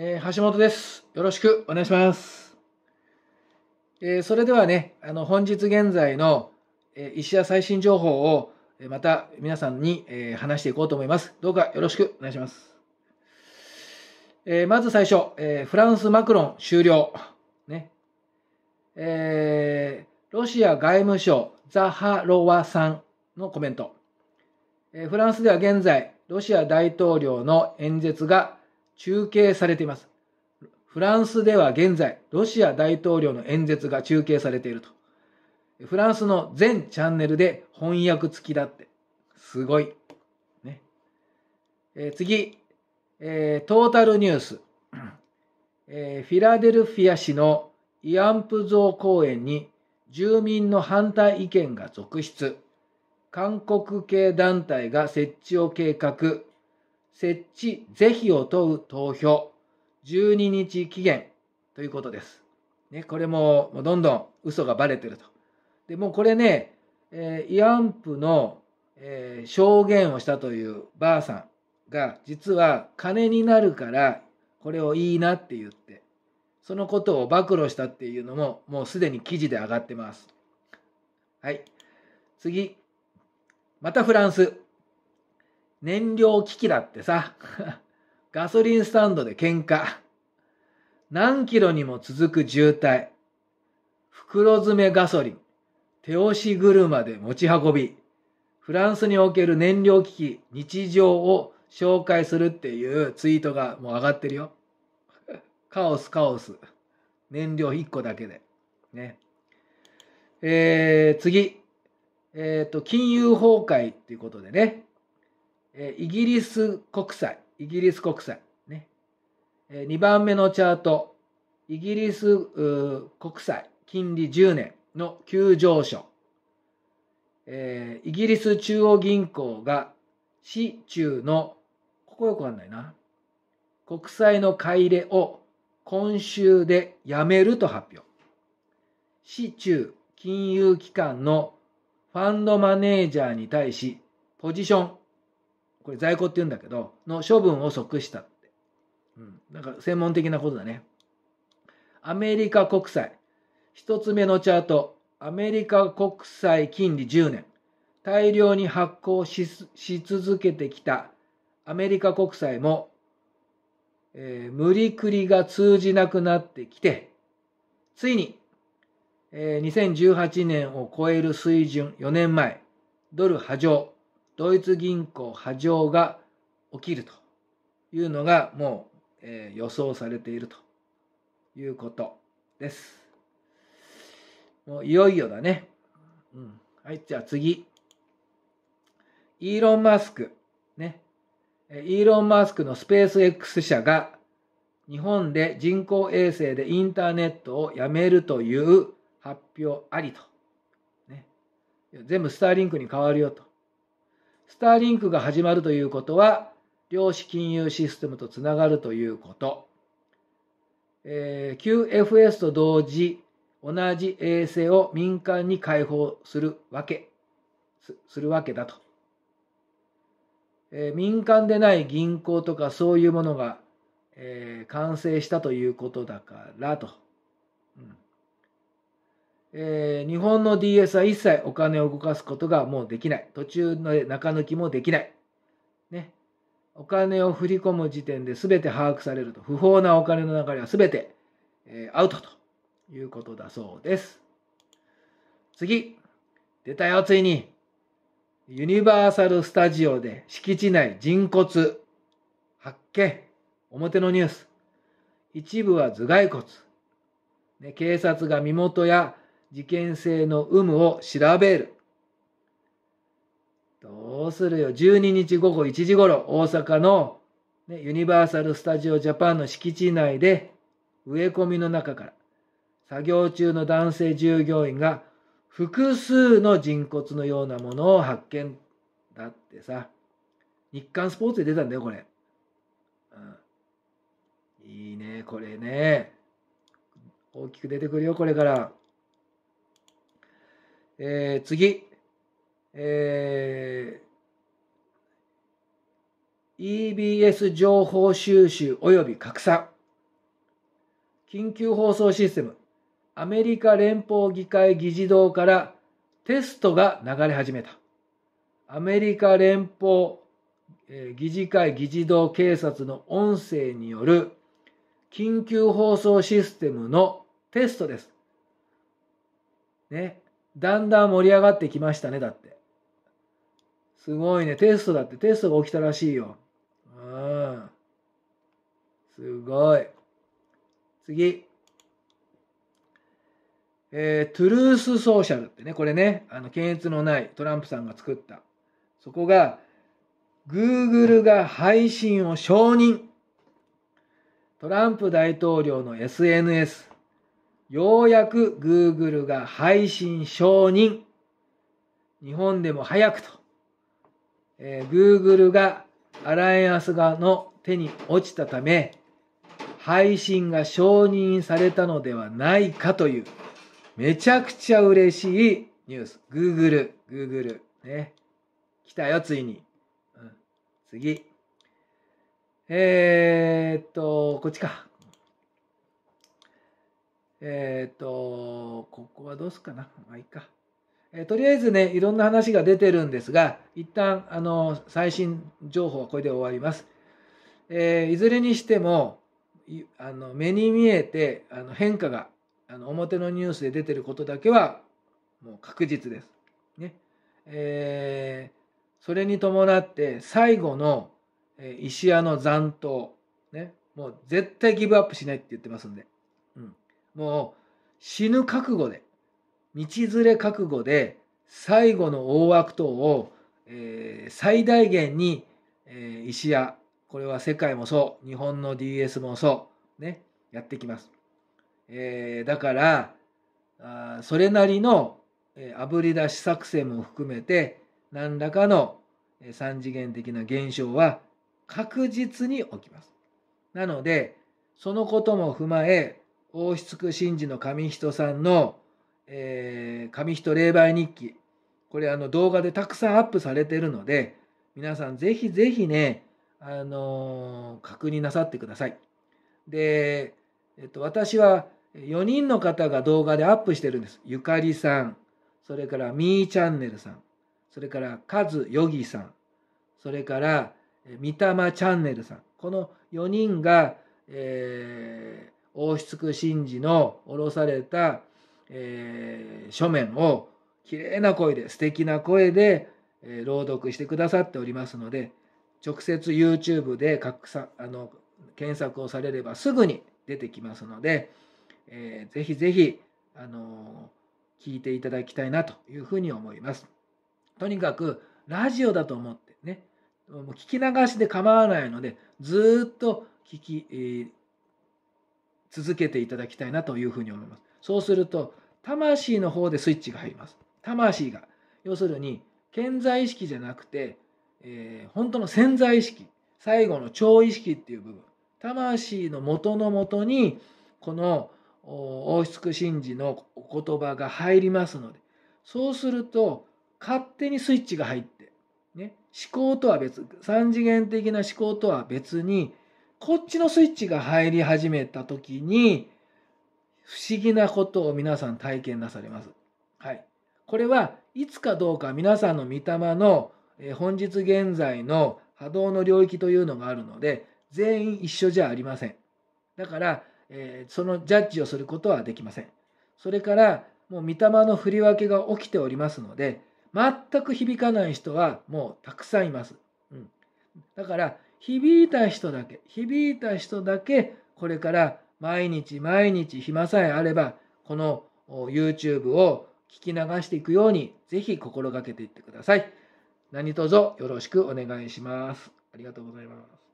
えー、橋本です。よろしくお願いします。えー、それではね、あの、本日現在の、えー、石屋最新情報を、えまた皆さんに、え話していこうと思います。どうかよろしくお願いします。えまず最初、えフランス・マクロン終了。ね。えロシア外務省ザハロワさんのコメント。えフランスでは現在、ロシア大統領の演説が中継されています。フランスでは現在、ロシア大統領の演説が中継されていると。フランスの全チャンネルで翻訳付きだって。すごい。ね。えー、次、えー、トータルニュース。えー、フィラデルフィア市のイアンプゾー公園に住民の反対意見が続出。韓国系団体が設置を計画。設置是非を問う投票、12日期限ということです。ね、これももうどんどん嘘がバレてると。で、もうこれね、えー、イアの、えー、証言をしたというばあさんが、実は金になるから、これをいいなって言って、そのことを暴露したっていうのも、もうすでに記事で上がってます。はい。次。またフランス。燃料危機だってさ、ガソリンスタンドで喧嘩、何キロにも続く渋滞、袋詰めガソリン、手押し車で持ち運び、フランスにおける燃料危機、日常を紹介するっていうツイートがもう上がってるよ。カオスカオス。燃料1個だけで。ね。えー、次。えっ、ー、と、金融崩壊っていうことでね、えイギリス国債、イギリス国債、ね。え2番目のチャート、イギリス国債、金利10年の急上昇。えイギリス中央銀行が市中の、ここよくわかんないな。国債の買い入れを今週でやめると発表。市中金融機関のファンドマネージャーに対し、ポジションこれ在庫って言うんだけど、の処分を即したって。うん。なんか専門的なことだね。アメリカ国債。一つ目のチャート。アメリカ国債金利10年。大量に発行しし続けてきたアメリカ国債も、えー、無理くりが通じなくなってきて、ついに、えー、2018年を超える水準4年前、ドル波状。ドイツ銀行波状が起きるというのがもう、えー、予想されているということです。もういよいよだね。うん。はい、じゃあ次。イーロン・マスク。ね。イーロン・マスクのスペース X 社が日本で人工衛星でインターネットをやめるという発表ありと。ね、全部スターリンクに変わるよと。スターリンクが始まるということは、量子金融システムとつながるということ。えー、QFS と同時、同じ衛星を民間に開放するわけ、すするわけだと。えー、民間でない銀行とかそういうものが、えー、完成したということだからと。えー、日本の DS は一切お金を動かすことがもうできない。途中の中抜きもできない。ね。お金を振り込む時点で全て把握されると。不法なお金の流れは全て、えー、アウトということだそうです。次。出たよ、ついに。ユニバーサル・スタジオで敷地内人骨。発見。表のニュース。一部は頭蓋骨。ね、警察が身元や事件性の有無を調べる。どうするよ。12日午後1時頃、大阪の、ね、ユニバーサル・スタジオ・ジャパンの敷地内で、植え込みの中から、作業中の男性従業員が、複数の人骨のようなものを発見。だってさ、日刊スポーツで出たんだよ、これ。うん、いいね、これね。大きく出てくるよ、これから。えー、次、えー、EBS 情報収集及び拡散。緊急放送システム。アメリカ連邦議会議事堂からテストが流れ始めた。アメリカ連邦、え議事会議事堂警察の音声による緊急放送システムのテストです。ね。だんだん盛り上がってきましたね、だって。すごいね。テストだって、テストが起きたらしいよ。うん。すごい。次。えー、トゥルースソーシャルってね、これね、あの、検閲のないトランプさんが作った。そこが、Google が配信を承認。トランプ大統領の SNS。ようやく Google が配信承認。日本でも早くと。えー、Google がアライアンス側の手に落ちたため、配信が承認されたのではないかという、めちゃくちゃ嬉しいニュース。Google、Google、ね。来たよ、ついに。うん、次。えー、っと、こっちか。えっ、ー、と、ここはどうすかな。まあいいか。えー、とりあえずね、いろんな話が出てるんですが、一旦、あの、最新情報はこれで終わります。えー、いずれにしても、あの目に見えてあの変化があの表のニュースで出てることだけはもう確実です。ねえー、それに伴って最後の石屋の残党、ね、もう絶対ギブアップしないって言ってますんで。うんもう死ぬ覚悟で、道連れ覚悟で、最後の大悪党を、えー、最大限に、えー、石屋、これは世界もそう、日本の DS もそう、ね、やってきます。えー、だから、あそれなりの、えー、炙り出し作戦も含めて、何らかの、えー、三次元的な現象は確実に起きます。なので、そのことも踏まえ、王室神事の紙人さんの、えー、紙人霊媒日記。これあの動画でたくさんアップされているので、皆さんぜひぜひね、あのー、確認なさってください。で、えっと、私は4人の方が動画でアップしてるんです。ゆかりさん、それからみーチャンネルさん、それからかずよぎさん、それからみたまチャンネルさん。この4人が、えー、王室神事の下ろされた、えー、書面をきれいな声で素敵な声で、えー、朗読してくださっておりますので直接 YouTube で拡散あの検索をされればすぐに出てきますので、えー、ぜひぜひ、あのー、聞いていただきたいなというふうに思います。とにかくラジオだと思ってねもう聞き流しで構わないのでずっと聞き、えー、続けていただきたいなというふうに思います。そうすると、魂の方でスイッチが入ります。魂が。要するに、健在意識じゃなくて、えー、本当の潜在意識、最後の超意識っていう部分、魂の元のもとに、この王室神事のお言葉が入りますので、そうすると、勝手にスイッチが入って、ね、思考とは別、三次元的な思考とは別に、こっちのスイッチが入り始めた時に、不思議なことを皆さん体験なされます。はい。これはいつかどうか皆さんの御霊の本日現在の波動の領域というのがあるので、全員一緒じゃありません。だから、えそのジャッジをすることはできません。それから、もう御霊の振り分けが起きておりますので、全く響かない人はもうたくさんいます。うん、だから、響いた人だけ、響いた人だけ、これから毎日毎日暇さえあれば、この YouTube を聞き流していくように、ぜひ心がけていってください。何卒よろしくお願いします。ありがとうございます。